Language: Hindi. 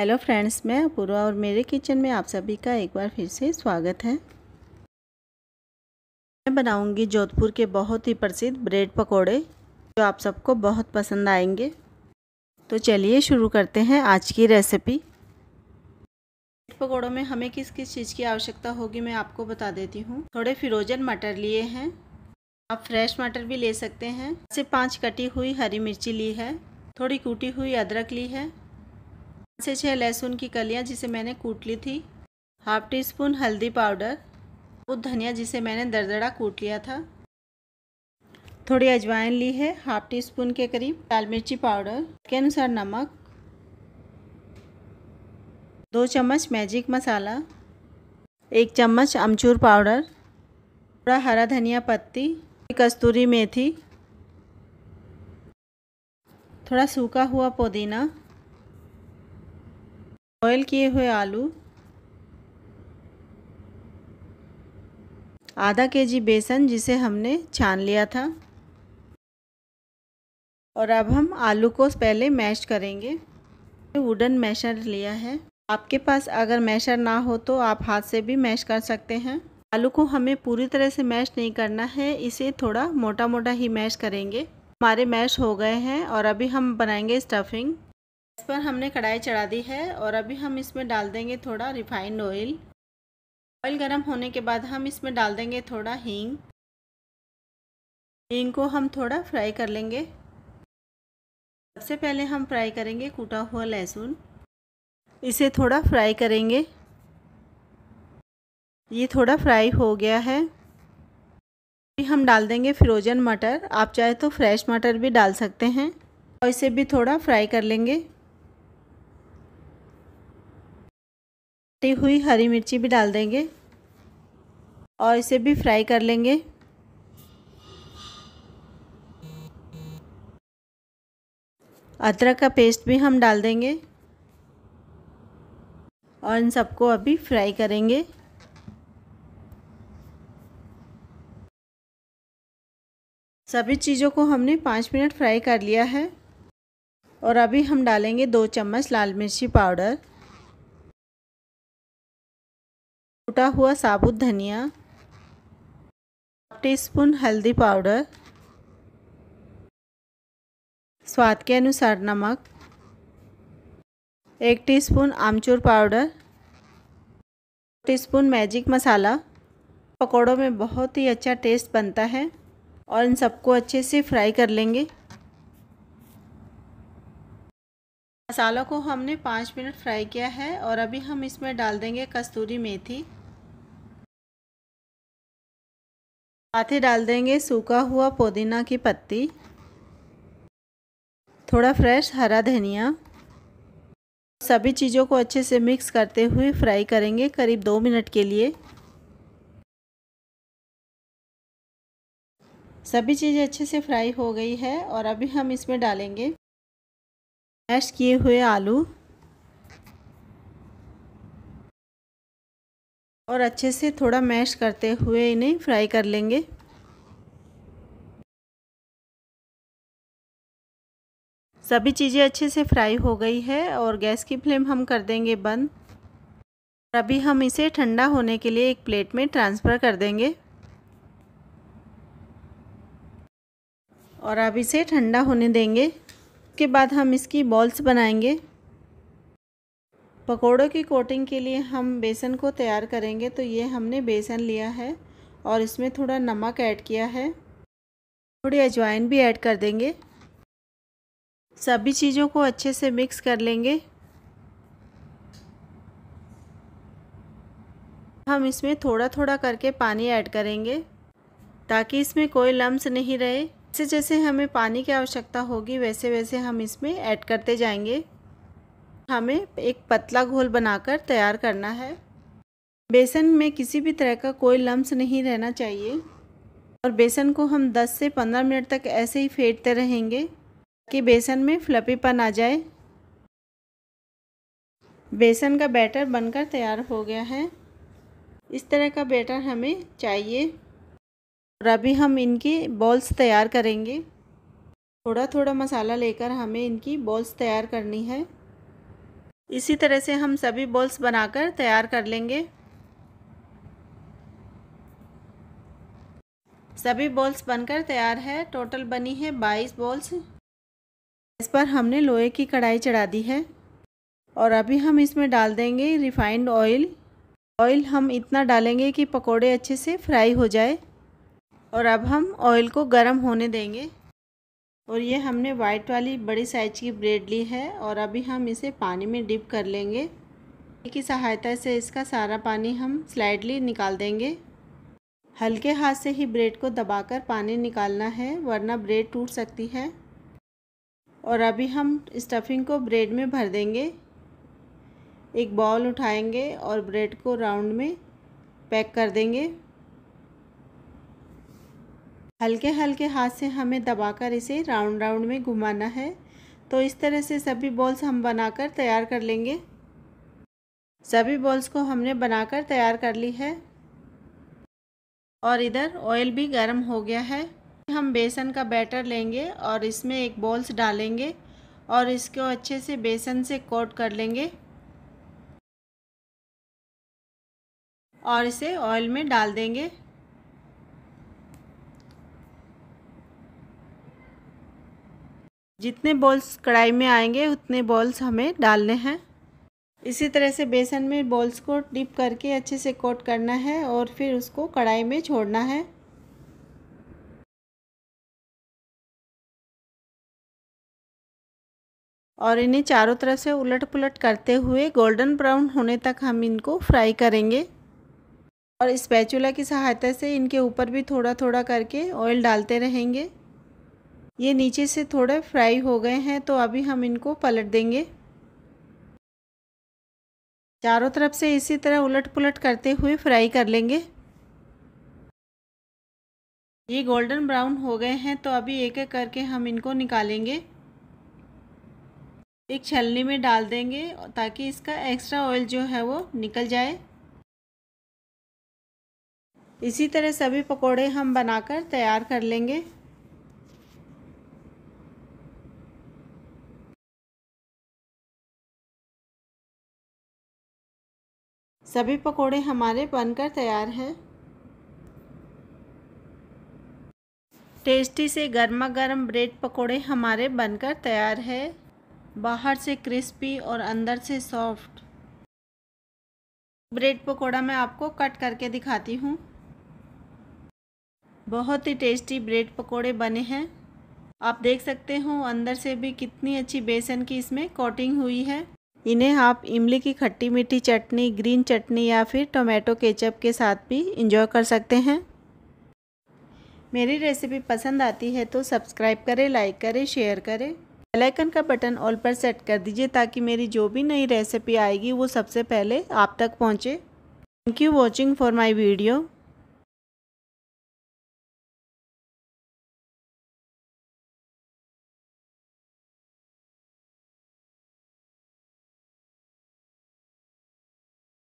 हेलो फ्रेंड्स मैं अपूर्वा और मेरे किचन में आप सभी का एक बार फिर से स्वागत है मैं बनाऊंगी जोधपुर के बहुत ही प्रसिद्ध ब्रेड पकोड़े जो आप सबको बहुत पसंद आएंगे तो चलिए शुरू करते हैं आज की रेसिपी ब्रेड पकोड़ों में हमें किस किस चीज़ की आवश्यकता होगी मैं आपको बता देती हूँ थोड़े फ्रोजन मटर लिए हैं आप फ्रेश मटर भी ले सकते हैं सिर्फ पाँच कटी हुई हरी मिर्ची ली है थोड़ी कूटी हुई अदरक ली है से छः लहसुन की कलियाँ जिसे मैंने कूट ली थी हाफ टी स्पून हल्दी पाउडर और धनिया जिसे मैंने दरदरा कूट लिया था थोड़ी अजवाइन ली है हाफ टी स्पून के करीब लाल मिर्ची पाउडर के अनुसार नमक दो चम्मच मैजिक मसाला एक चम्मच अमचूर पाउडर थोड़ा हरा धनिया पत्ती कस्तूरी मेथी थोड़ा सूखा हुआ पुदीना बॉयल किए हुए आलू आधा के जी बेसन जिसे हमने छान लिया था और अब हम आलू को पहले मैश करेंगे वुडन मैशर लिया है आपके पास अगर मैशर ना हो तो आप हाथ से भी मैश कर सकते हैं आलू को हमें पूरी तरह से मैश नहीं करना है इसे थोड़ा मोटा मोटा ही मैश करेंगे हमारे मैश हो गए हैं और अभी हम बनाएंगे स्टफिंग इस पर हमने कढ़ाई चढ़ा दी है और अभी हम इसमें डाल देंगे थोड़ा रिफाइंड ऑयल ऑयल गर्म होने के बाद हम इसमें डाल देंगे थोड़ा हींग हींग को हम थोड़ा फ्राई कर लेंगे सबसे पहले हम फ्राई करेंगे कूटा हुआ लहसुन इसे थोड़ा फ्राई करेंगे ये थोड़ा फ्राई हो गया है अभी हम डाल देंगे फ्रोजन मटर आप चाहे तो फ्रेश मटर भी डाल सकते हैं और इसे भी थोड़ा फ्राई कर लेंगे कटी हुई हरी मिर्ची भी डाल देंगे और इसे भी फ्राई कर लेंगे अदरक का पेस्ट भी हम डाल देंगे और इन सबको अभी फ्राई करेंगे सभी चीज़ों को हमने पाँच मिनट फ्राई कर लिया है और अभी हम डालेंगे दो चम्मच लाल मिर्ची पाउडर टूटा हुआ साबुत धनिया हाफ टी स्पून हल्दी पाउडर स्वाद के अनुसार नमक एक टीस्पून आमचूर पाउडर टीस्पून मैजिक मसाला पकौड़ों में बहुत ही अच्छा टेस्ट बनता है और इन सबको अच्छे से फ्राई कर लेंगे मसालों को हमने पाँच मिनट फ्राई किया है और अभी हम इसमें डाल देंगे कस्तूरी मेथी साथ ही डाल देंगे सूखा हुआ पुदीना की पत्ती थोड़ा फ्रेश हरा धनिया सभी चीज़ों को अच्छे से मिक्स करते हुए फ्राई करेंगे करीब दो मिनट के लिए सभी चीज़ें अच्छे से फ्राई हो गई है और अभी हम इसमें डालेंगे मैश किए हुए आलू और अच्छे से थोड़ा मैश करते हुए इन्हें फ्राई कर लेंगे सभी चीज़ें अच्छे से फ्राई हो गई है और गैस की फ्लेम हम कर देंगे बंद और अभी हम इसे ठंडा होने के लिए एक प्लेट में ट्रांसफ़र कर देंगे और अब इसे ठंडा होने देंगे उसके बाद हम इसकी बॉल्स बनाएंगे पकोड़ों की कोटिंग के लिए हम बेसन को तैयार करेंगे तो ये हमने बेसन लिया है और इसमें थोड़ा नमक ऐड किया है थोड़ी अजवाइन भी ऐड कर देंगे सभी चीज़ों को अच्छे से मिक्स कर लेंगे हम इसमें थोड़ा थोड़ा करके पानी ऐड करेंगे ताकि इसमें कोई लम्स नहीं रहे जैसे जैसे हमें पानी की आवश्यकता होगी वैसे वैसे हम इसमें ऐड करते जाएंगे हमें एक पतला घोल बनाकर तैयार करना है बेसन में किसी भी तरह का कोई लम्स नहीं रहना चाहिए और बेसन को हम 10 से 15 मिनट तक ऐसे ही फेंटते रहेंगे कि बेसन में फ्लपीपन आ जाए बेसन का बैटर बनकर तैयार हो गया है इस तरह का बैटर हमें चाहिए और अभी हम इनकी बॉल्स तैयार करेंगे थोड़ा थोड़ा मसाला लेकर हमें इनकी बॉल्स तैयार करनी है इसी तरह से हम सभी बॉल्स बनाकर तैयार कर लेंगे सभी बॉल्स बनकर तैयार है टोटल बनी है बाईस बॉल्स इस पर हमने लोहे की कढ़ाई चढ़ा दी है और अभी हम इसमें डाल देंगे रिफाइंड ऑयल ऑयल हम इतना डालेंगे कि पकोड़े अच्छे से फ्राई हो जाए और अब हम ऑयल को गर्म होने देंगे और ये हमने वाइट वाली बड़ी साइज की ब्रेड ली है और अभी हम इसे पानी में डिप कर लेंगे की सहायता से इसका सारा पानी हम स्लाइडली निकाल देंगे हल्के हाथ से ही ब्रेड को दबाकर पानी निकालना है वरना ब्रेड टूट सकती है और अभी हम स्टफिंग को ब्रेड में भर देंगे एक बॉल उठाएंगे और ब्रेड को राउंड में पैक कर देंगे हल्के हल्के हाथ से हमें दबाकर इसे राउंड राउंड में घुमाना है तो इस तरह से सभी बॉल्स हम बनाकर तैयार कर लेंगे सभी बॉल्स को हमने बनाकर तैयार कर ली है और इधर ऑयल भी गर्म हो गया है हम बेसन का बैटर लेंगे और इसमें एक बॉल्स डालेंगे और इसको अच्छे से बेसन से कोट कर लेंगे और इसे ऑयल में डाल देंगे जितने बॉल्स कढ़ाई में आएंगे उतने बॉल्स हमें डालने हैं इसी तरह से बेसन में बॉल्स को डिप करके अच्छे से कोट करना है और फिर उसको कढ़ाई में छोड़ना है और इन्हें चारों तरफ से उलट पुलट करते हुए गोल्डन ब्राउन होने तक हम इनको फ्राई करेंगे और इस्पैचूला की सहायता से इनके ऊपर भी थोड़ा थोड़ा करके ऑयल डालते रहेंगे ये नीचे से थोड़े फ्राई हो गए हैं तो अभी हम इनको पलट देंगे चारों तरफ से इसी तरह उलट पुलट करते हुए फ्राई कर लेंगे ये गोल्डन ब्राउन हो गए हैं तो अभी एक एक करके हम इनको निकालेंगे एक छलनी में डाल देंगे ताकि इसका एक्स्ट्रा ऑयल जो है वो निकल जाए इसी तरह सभी पकोड़े हम बनाकर तैयार कर लेंगे सभी पकोड़े हमारे बनकर तैयार हैं टेस्टी से गर्मा गर्म ब्रेड पकोड़े हमारे बनकर तैयार है बाहर से क्रिस्पी और अंदर से सॉफ्ट ब्रेड पकोड़ा मैं आपको कट करके दिखाती हूँ बहुत ही टेस्टी ब्रेड पकोड़े बने हैं आप देख सकते हो अंदर से भी कितनी अच्छी बेसन की इसमें कोटिंग हुई है इन्हें आप इमली की खट्टी मीठी चटनी ग्रीन चटनी या फिर टोमेटो केचप के साथ भी इंजॉय कर सकते हैं मेरी रेसिपी पसंद आती है तो सब्सक्राइब करें लाइक करें शेयर करें बेलाइकन का बटन ऑल पर सेट कर दीजिए ताकि मेरी जो भी नई रेसिपी आएगी वो सबसे पहले आप तक पहुँचे thank you watching for my video